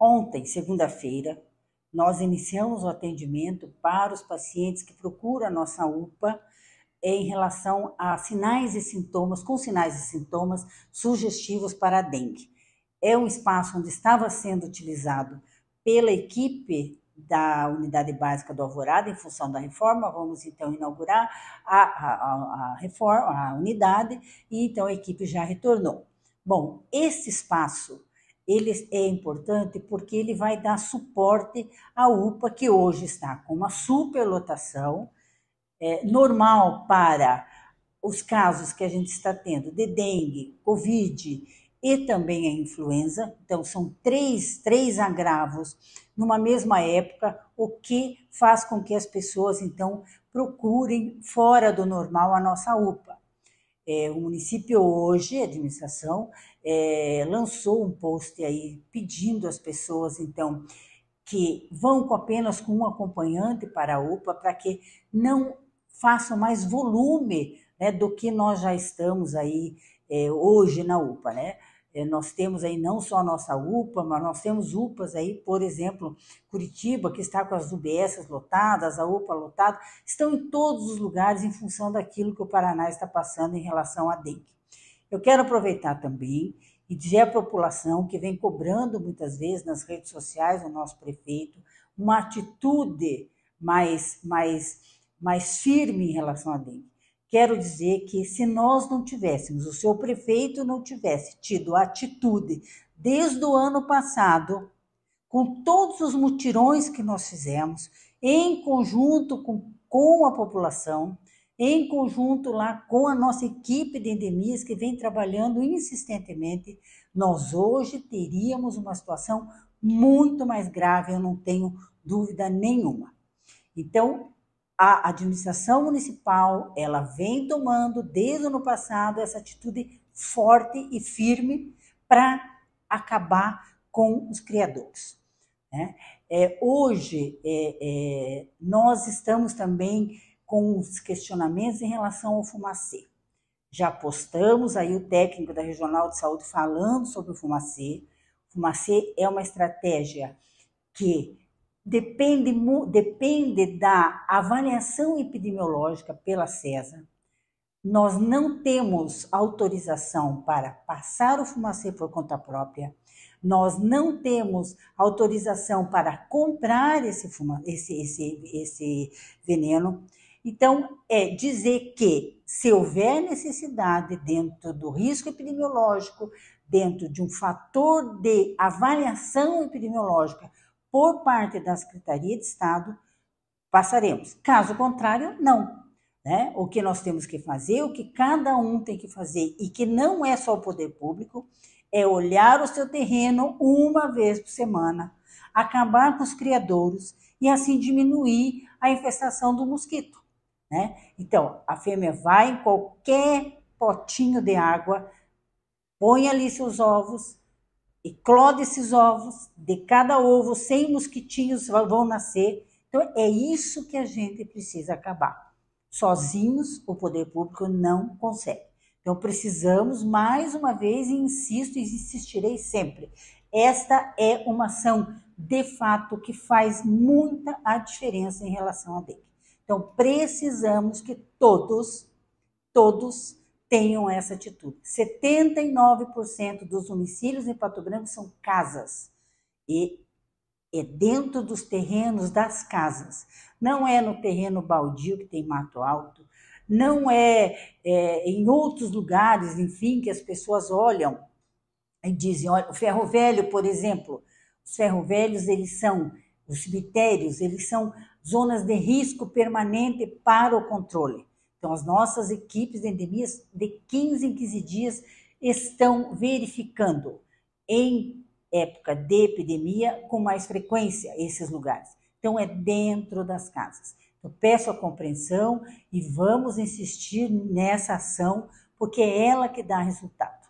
Ontem, segunda-feira, nós iniciamos o atendimento para os pacientes que procuram a nossa UPA em relação a sinais e sintomas, com sinais e sintomas sugestivos para a dengue. É um espaço onde estava sendo utilizado pela equipe da unidade básica do Alvorada, em função da reforma, vamos então inaugurar a, a, a, reforma, a unidade, e então a equipe já retornou. Bom, esse espaço ele é importante porque ele vai dar suporte à UPA, que hoje está com uma superlotação é, normal para os casos que a gente está tendo de dengue, covid e também a influenza. Então, são três, três agravos numa mesma época, o que faz com que as pessoas, então, procurem fora do normal a nossa UPA. É, o município hoje, a administração, é, lançou um post aí pedindo às pessoas, então, que vão com apenas com um acompanhante para a UPA para que não façam mais volume né, do que nós já estamos aí é, hoje na UPA, né? É, nós temos aí não só a nossa UPA, mas nós temos UPAs aí, por exemplo, Curitiba, que está com as UBSs lotadas, a UPA lotada, estão em todos os lugares em função daquilo que o Paraná está passando em relação à dengue. Eu quero aproveitar também e dizer à população que vem cobrando muitas vezes nas redes sociais o nosso prefeito uma atitude mais, mais, mais firme em relação à dengue. Quero dizer que se nós não tivéssemos, o seu prefeito não tivesse tido atitude desde o ano passado, com todos os mutirões que nós fizemos, em conjunto com, com a população, em conjunto lá com a nossa equipe de endemias que vem trabalhando insistentemente, nós hoje teríamos uma situação muito mais grave, eu não tenho dúvida nenhuma. Então, a administração municipal ela vem tomando desde o ano passado essa atitude forte e firme para acabar com os criadores. Né? É, hoje é, é, nós estamos também com os questionamentos em relação ao fumacê. Já postamos aí o técnico da Regional de Saúde falando sobre o fumacê. O fumacê é uma estratégia que depende, depende da avaliação epidemiológica pela CESA. Nós não temos autorização para passar o fumacê por conta própria. Nós não temos autorização para comprar esse, fuma, esse, esse, esse veneno. Então, é dizer que se houver necessidade dentro do risco epidemiológico, dentro de um fator de avaliação epidemiológica, por parte da Secretaria de Estado, passaremos. Caso contrário, não. Né? O que nós temos que fazer, o que cada um tem que fazer, e que não é só o poder público, é olhar o seu terreno uma vez por semana, acabar com os criadouros e assim diminuir a infestação do mosquito. Né? Então, a fêmea vai em qualquer potinho de água, põe ali seus ovos, eclode esses ovos, de cada ovo 100 mosquitinhos vão nascer. Então é isso que a gente precisa acabar. Sozinhos o poder público não consegue. Então precisamos mais uma vez, e insisto e insistirei sempre. Esta é uma ação de fato que faz muita a diferença em relação a dengue. Então precisamos que todos, todos tenham essa atitude. 79% dos domicílios em Pato Branco são casas. E é dentro dos terrenos das casas. Não é no terreno baldio que tem mato alto, não é, é em outros lugares, enfim, que as pessoas olham e dizem, olha, o ferro velho, por exemplo, os ferro velhos, eles são os cemitérios, eles são zonas de risco permanente para o controle. Então, as nossas equipes de endemias, de 15 em 15 dias, estão verificando em época de epidemia com mais frequência esses lugares. Então, é dentro das casas. Eu então, peço a compreensão e vamos insistir nessa ação, porque é ela que dá resultado.